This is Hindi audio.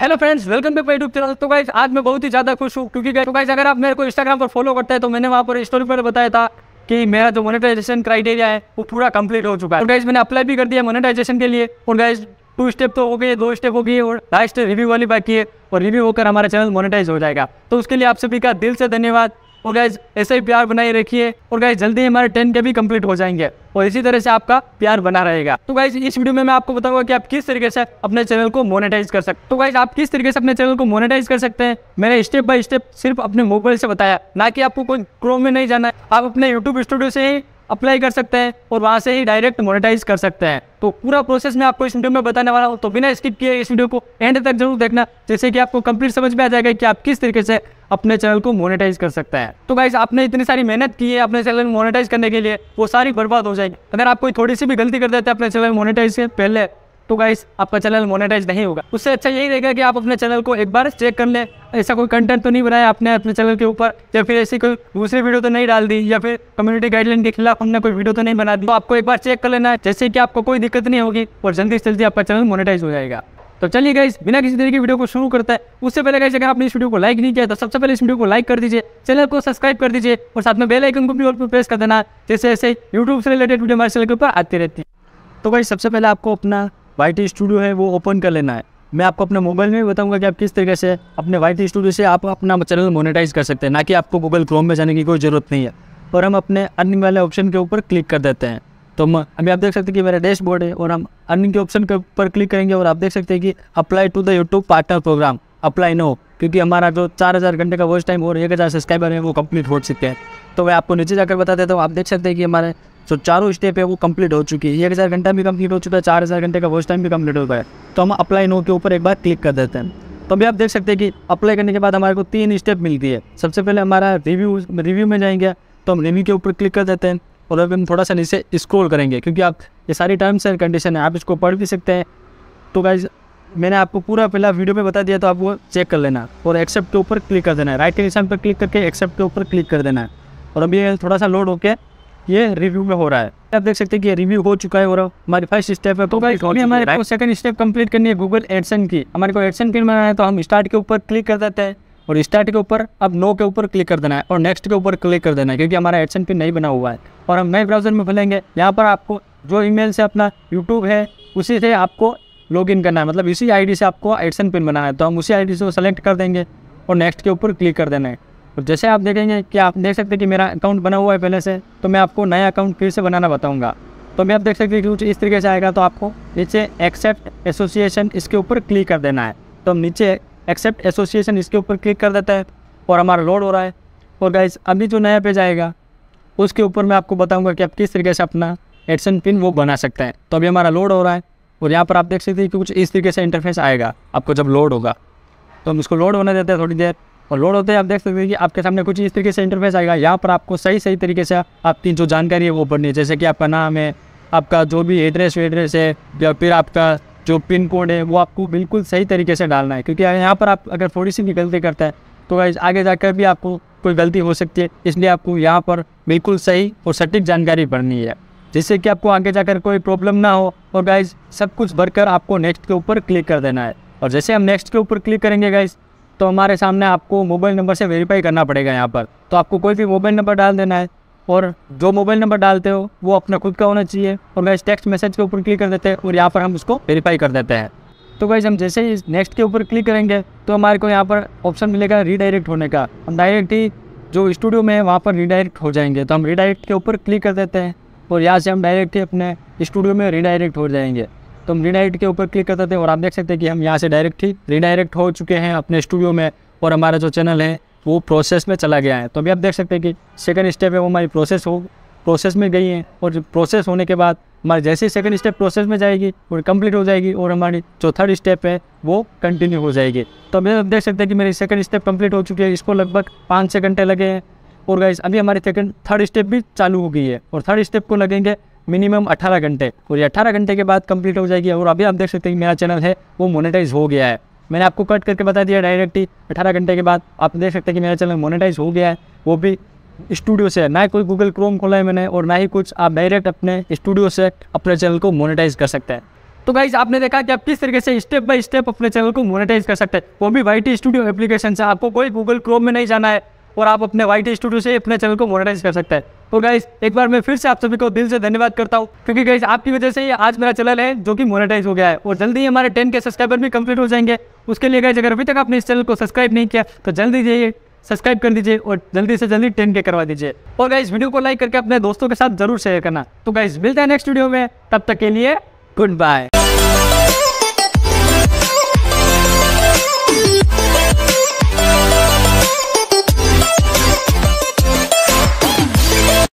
hello friends welcome back YouTube channel तो गाइज आज मैं बहुत ही ज़्यादा खुश हूँ क्योंकि तो गाइज अगर आप मेरे को इंस्टाग्राम पर फॉलो करते हैं तो मैंने वहाँ पर स्टोरी पर बताया था कि मेरा जो मोनेटाइजेशन क्राइटेरिया है वो पूरा कंप्लीट हो चुका है और तो गाइज मैंने अप्लाई भी कर दिया मोनेटाइजेशन के लिए और गाइज टू स्टेप तो हो गए दो स्टेप हो गए और लास्ट रिव्यू वाली बाकी है और रिव्यू होकर हमारा चैनल मोनेटाइज हो जाएगा तो उसके लिए आप सभी का दिल से धन्यवाद और गैज ऐसे ही प्यार बनाए रखिए और गैज जल्दी ही हमारे टेन के भी कंप्लीट हो जाएंगे और इसी तरह से आपका प्यार बना रहेगा तो गाइज इस वीडियो में मैं आपको बताऊंगा कि आप किस तरीके से अपने चैनल को मोनेटाइज कर सकते तो गाइज आप किस तरीके से अपने चैनल को मोनेटाइज कर सकते हैं मैंने स्टेप बाय स्टेप सिर्फ अपने मोबाइल से बताया ना कि आपको कोई क्रोम में नहीं जाना है आप अपने यूट्यूब स्टूडियो से ही अप्लाई कर सकते हैं और वहाँ से ही डायरेक्ट मोनेटाइज कर सकते हैं तो पूरा प्रोसेस मैं आपको इस वीडियो में बताने वाला हूँ तो बिना स्किप किए इस वीडियो को एंड तक जरूर देखना जैसे कि आपको कंप्लीट समझ में आ जाएगा कि आप किस तरीके से अपने चैनल को मोनेटाइज कर सकता है तो गाइज आपने इतनी सारी मेहनत की है अपने चैनल को मोनेटाइज करने के लिए वो सारी बर्बाद हो जाएगी अगर आप कोई थोड़ी सी भी गलती कर देते हैं अपने चैनल मोनेटाइज से पहले तो गाइस आपका चैनल मोनेटाइज नहीं होगा उससे अच्छा यही रहेगा कि आप अपने चैनल को एक बार चेक कर लें ऐसा कोई कंटेंट तो नहीं बनाया आपने अपने चैनल के ऊपर या फिर ऐसी कोई दूसरी वीडियो तो नहीं डाल दी या फिर कम्युनिटी गाइडलाइन के खिलाफ हमने कोई वीडियो तो नहीं बना दी तो आपको एक बार चेक कर लेना है जैसे कि आपको कोई दिक्कत नहीं होगी और जल्दी से जल्दी आपका चैनल मोनिटाइज हो जाएगा तो चलिए गाइस बिना किसी तरीके वीडियो को शुरू करता है उससे पहले गाइस अगर आपने इस वीडियो को लाइक नहीं किया तो सबसे पहले इस वीडियो को लाइक कर दीजिए चैनल को सब्सक्राइब कर दीजिए और साथ में बेल आइकन को भी और प्रेस कर देना जैसे ऐसे यूट्यूब से रिलेटेड वीडियो हमारे चैनल के ऊपर आती रहती है तो गाइस सबसे पहले आपको अपना वाई स्टूडियो है वो ओपन कर लेना है मैं आपको अपने मोबाइल में बताऊँगा कि आप किस तरीके से अपने वाई स्टूडियो से आप अपना चैनल मोनिटाइज कर सकते हैं ना कि आपको गूगल क्रोम में जाने की कोई ज़रूरत नहीं है और हम अपने अन्य वाले ऑप्शन के ऊपर क्लिक कर देते हैं तो हम अभी आप देख सकते हैं कि मेरा डैशबोर्ड है और हम अर्निंग के ऑप्शन के ऊपर क्लिक करेंगे और आप देख सकते हैं कि apply to the YouTube partner program apply no क्योंकि हमारा जो चार हज़ार घंटे का वॉच टाइम और एक हज़ार सब्सक्राइबर है वो कंप्लीट हो चुके हैं तो मैं आपको नीचे जाकर बता देता हूँ आप देख सकते हैं कि हमारे जो चारों स्टेप है वो कंप्लीट हो चुकी है एक हज़ार घंटा भी कंप्लीट हो चुका है चार हज़ार घंटे का वॉच टाइम भी कंप्लीट हो गया है तो हम अप्लाई नो के ऊपर एक बार क्लिक कर देते हैं तो अभी आप देख सकते हैं कि अप्लाई करने के बाद हमारे को तीन स्टेप मिलती है सबसे पहले हमारा रिव्यू रिव्यू में जाएंगे तो हम रिव्यू के ऊपर क्लिक कर देते हैं और अभी हम थोड़ा सा नीचे स्क्रोल करेंगे क्योंकि आप ये सारी टर्म्स एंड कंडीशन है आप इसको पढ़ भी सकते हैं तो गाइज मैंने आपको पूरा पहला वीडियो में बता दिया तो आप वो चेक कर लेना और एक्सेप्ट के ऊपर क्लिक कर देना है राइट के निशान पर क्लिक करके एक्सेप्ट के ऊपर क्लिक कर देना है और अभी ये थोड़ा सा लोड होकर ये रिव्यू में हो रहा है आप देख सकते हैं कि रिव्यू हो चुका है और हमारी फर्स्ट स्टेप है तो भाई हमारे को सेकंड स्टेप कंप्लीट करनी है गूगल एडसन की हमारे को एडसन पिन बनाना है तो हम स्टार्ट के ऊपर क्लिक कर देते हैं और स्टार्ट के ऊपर अब नो के ऊपर क्लिक कर देना है और नेक्स्ट के ऊपर क्लिक कर देना है क्योंकि हमारा एडसन पिन नहीं बना हुआ है और हम नए ब्राउज़र में खुलेंगे यहाँ पर आपको जो ईमेल से अपना यूट्यूब है उसी से आपको लॉगिन करना है मतलब इसी आईडी से आपको एडसन पिन बनाना है तो हम उसी आईडी से सेलेक्ट कर देंगे और नेक्स्ट के ऊपर क्लिक कर देना है और जैसे आप देखेंगे कि आप देख सकते हैं कि मेरा अकाउंट बना हुआ है पहले से तो मैं आपको नया अकाउंट फिर से बनाना बताऊँगा तो मैं आप देख सकते हैं कि कुछ इस तरीके से आएगा तो आपको नीचे एक्सेप्ट एसोसिएशन इसके ऊपर क्लिक कर देना है तो हम नीचे एक्सेप्ट एसोसिएशन इसके ऊपर क्लिक कर देता है और हमारा लोड हो रहा है और गाइज अभी जो नया पेज आएगा उसके ऊपर मैं आपको बताऊंगा कि आप किस तरीके से अपना एडसन पिन वो बना सकते हैं तो अभी हमारा लोड हो रहा है और यहाँ पर आप देख सकते हैं कि कुछ इस तरीके से इंटरफेस आएगा आपको जब लोड होगा तो हम इसको लोड होने देते हैं थोड़ी देर और लोड होते हैं आप देख सकते हैं कि आपके सामने कुछ इस तरीके से इंटरफेस आएगा यहाँ पर आपको सही सही तरीके से आपकी जो जानकारी है वो पढ़नी है जैसे कि आपका नाम है आपका जो भी एड्रेस वेड्रेस है या फिर आपका जो पिन कोड है वो आपको बिल्कुल सही तरीके से डालना है क्योंकि यहाँ पर आप अगर थोड़ी सी भी गलती करता है तो आगे जाकर भी आपको कोई गलती हो सकती है इसलिए आपको यहाँ पर बिल्कुल सही और सटीक जानकारी भरनी है जिससे कि आपको आगे जाकर कोई प्रॉब्लम ना हो और गाइज सब कुछ भरकर आपको नेक्स्ट के ऊपर क्लिक कर देना है और जैसे हम नेक्स्ट के ऊपर क्लिक करेंगे गाइज तो हमारे सामने आपको मोबाइल नंबर से वेरीफाई करना पड़ेगा यहाँ पर तो आपको कोई भी मोबाइल नंबर डाल देना है और जो मोबाइल नंबर डालते हो वो अपना खुद का होना चाहिए और गैस टेक्स्ट मैसेज के ऊपर क्लिक कर देते हैं और यहाँ पर हम उसको वेरीफाई कर देते हैं तो गैस हम जैसे ही नेक्स्ट के ऊपर क्लिक करेंगे तो हमारे को यहाँ पर ऑप्शन मिलेगा रीडायरेक्ट होने का हम डायरेक्ट ही जो स्टूडियो में है वहाँ पर रीडायरेक्ट हो जाएंगे तो हम रीडायरेक्ट के ऊपर क्लिक कर देते हैं और यहाँ से हम डायरेक्ट ही अपने स्टूडियो में रीडायरेक्ट हो जाएंगे तो हम रीडायरेक्ट के ऊपर क्लिक कर देते हैं और आप देख सकते हैं कि हम यहाँ से डायरेक्ट ही रीडायरेक्ट हो चुके हैं अपने स्टूडियो में और हमारा जो चैनल है वो प्रोसेस में चला गया है तो अभी आप देख सकते हैं कि सेकेंड स्टेप है वो हमारी प्रोसेस हो प्रोसेस में गई हैं और प्रोसेस होने के बाद हमारे जैसे ही सेकेंड स्टेप प्रोसेस में जाएगी और कंप्लीट हो जाएगी और हमारी जो थर्ड स्टेप है वो कंटिन्यू हो जाएगी तो अभी आप देख सकते हैं कि मेरी सेकेंड स्टेप कंप्लीट हो चुकी है इसको लगभग पाँच छः घंटे लगे हैं और गाइज अभी हमारी सेकेंड थर्ड स्टेप भी चालू हो गई है और थर्ड स्टेप को लगेंगे मिनिमम 18 घंटे और ये 18 घंटे के बाद कंप्लीट हो जाएगी और अभी आप देख सकते हैं कि मेरा चैनल है वो मोनेटाइज हो गया है मैंने आपको कट करके बता दिया डायरेक्ट ही अठारह घंटे के बाद आप देख सकते हैं कि मेरा चैनल मोनेटाइज हो गया है वो भी स्टूडियो से ना कोई गूगल क्रोम खोला है मैंने और ना ही कुछ आप डायरेक्ट अपने स्टूडियो से अपने चैनल को मोनेटाइज कर सकते हैं तो गाइज आपने देखा कि आप किस तरीके से स्टेप बाय स्टेप अपने चैनल को मोनेटाइज कर सकते हैं वो भी वाई स्टूडियो एप्लीकेशन से आपको कोई गूगल क्रोम में नहीं जाना है और आप अपने वाइट स्टूडियो से अपने चैनल को मोनेटाइज कर सकते हैं तो गाइस एक बार मैं फिर से आप सभी को दिल से धन्यवाद करता हूँ क्योंकि गाइस आपकी वजह से ही आज मेरा चैनल है जो कि मोनेटाइज हो गया है और जल्दी ही हमारे टेन के सब्सक्राइबर भी कंप्लीट हो जाएंगे उसके लिए गाइस अगर अभी तक आपने इस चैनल को सब्सक्राइब नहीं किया तो जल्दी जाइए सब्सक्राइब कर दीजिए और जल्दी से जल्दी टेन के करवा दीजिए और गाइस वीडियो को लाइक करके अपने दोस्तों के साथ जरूर शेयर करना तो गाइस मिलते हैं नेक्स्ट वीडियो में तब तक के लिए गुड बाय